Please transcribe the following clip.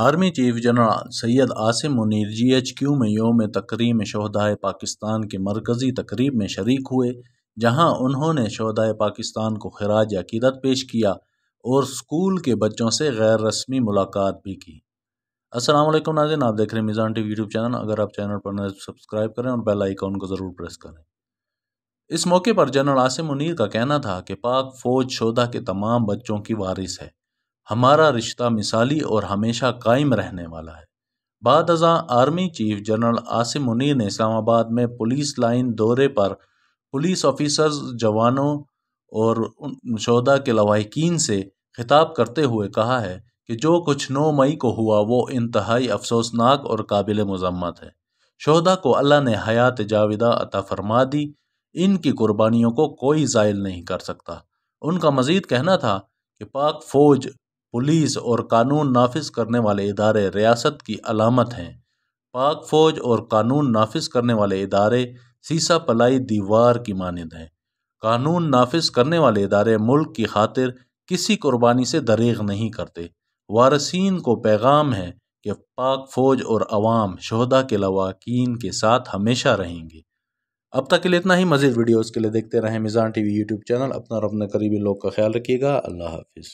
army chief general Syed Asim Munir क्यू में योम तकरीम शहदाय पाकिस्तान के मरकज़ी तकरीब में शरीक हुए जहां उन्होंने शहदाय पाकिस्तान को खराज अकीदत पेश किया और स्कूल के बच्चों से गैर रस्मी मुलाकात भी की असलम नाजिन आप देख रहे हैं मिज़ान टी यूट्यूब चैनल अगर आप चैनल पर नजर सब्सक्राइब करें और बेल आइकॉन को ज़रूर प्रेस करें इस मौके पर जनरल आसिम मुनीर का कहना था कि पाक फ़ौज शोधा के तमाम बच्चों की वारिस है हमारा रिश्ता मिसाली और हमेशा कायम रहने वाला है बाद अजा army chief general Asim Munir ने इस्लामाबाद में पुलिस लाइन दौरे पर पुलिस ऑफिसर्स जवानों और शहदा के लवाकिन से खिताब करते हुए कहा है कि जो कुछ नौ मई को हुआ वो इंतहाई अफसोसनाक और काबिल मजम्मत है शहदा को अल्लाह ने हयात जाविदा अता फरमा दी इनकी कुर्बानियों को कोई जायल नहीं कर सकता उनका मजीद कहना था कि पाक फौज पुलिस और कानून नाफिज करने वाले इदारे रियासत की अलामत हैं पाक फ़ौज और कानून नाफिज करने वाले इदारे सीसा पलाई दीवार की मानद हैं कानून नाफिज करने वाले इदारे मुल्क की खातिर किसी कुर्बानी से दरेग नहीं करते वारसीन को पैगाम है कि पाक फ़ौज और अवाम शहदा के लवाकिन के साथ हमेशा रहेंगे अब तक के लिए इतना ही मज़ीद वीडियोज़ के लिए देखते रहें मिज़ान टीवी यूट्यूब चैनल अपना और अपने करीबी लोग का ख्याल रखिएगा अल्लाह हाफिज़